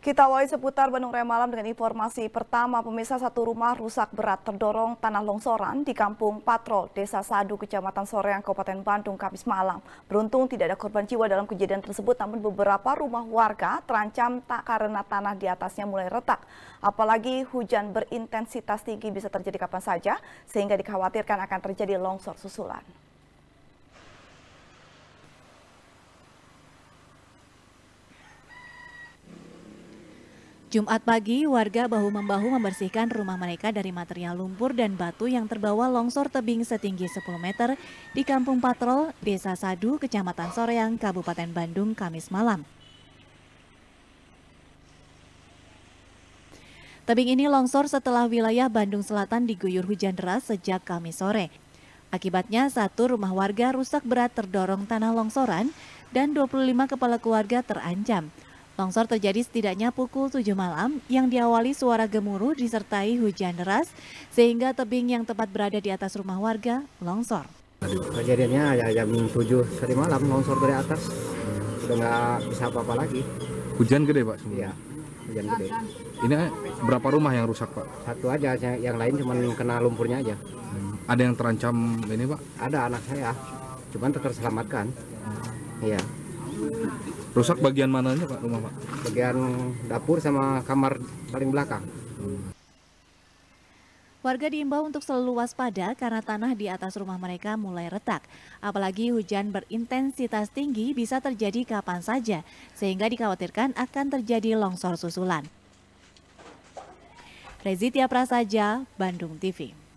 Kita awali seputar Bandung Raya Malam dengan informasi pertama, pemirsa satu rumah rusak berat terdorong tanah longsoran di kampung Patrol, Desa Sadu, Kecamatan Soreang, Kabupaten Bandung, Kamis malam. Beruntung tidak ada korban jiwa dalam kejadian tersebut, namun beberapa rumah warga terancam tak karena tanah di atasnya mulai retak. Apalagi hujan berintensitas tinggi bisa terjadi kapan saja, sehingga dikhawatirkan akan terjadi longsor susulan. Jumat pagi, warga bahu-membahu membersihkan rumah mereka dari material lumpur dan batu yang terbawa longsor tebing setinggi 10 meter di Kampung Patrol, Desa Sadu, Kecamatan Soreang, Kabupaten Bandung, Kamis malam. Tebing ini longsor setelah wilayah Bandung Selatan diguyur hujan deras sejak Kamis sore. Akibatnya satu rumah warga rusak berat terdorong tanah longsoran dan 25 kepala keluarga terancam. Longsor terjadi setidaknya pukul 7 malam yang diawali suara gemuruh disertai hujan deras sehingga tebing yang tepat berada di atas rumah warga longsor. Kejadiannya ya, ya jam 7 tadi malam longsor dari atas. Udah nggak bisa apa-apa lagi. Hujan gede Pak sebenarnya? Iya, hujan gede. Ini eh, berapa rumah yang rusak Pak? Satu aja, yang lain cuma kena lumpurnya aja. Hmm, ada yang terancam ini Pak? Ada anak saya, cuman terselamatkan. Iya. Hmm. Rusak bagian mananya Pak rumah Pak? Bagian dapur sama kamar paling belakang. Warga diimbau untuk selalu waspada karena tanah di atas rumah mereka mulai retak. Apalagi hujan berintensitas tinggi bisa terjadi kapan saja, sehingga dikhawatirkan akan terjadi longsor susulan. Rezitia Prasaja, Bandung TV.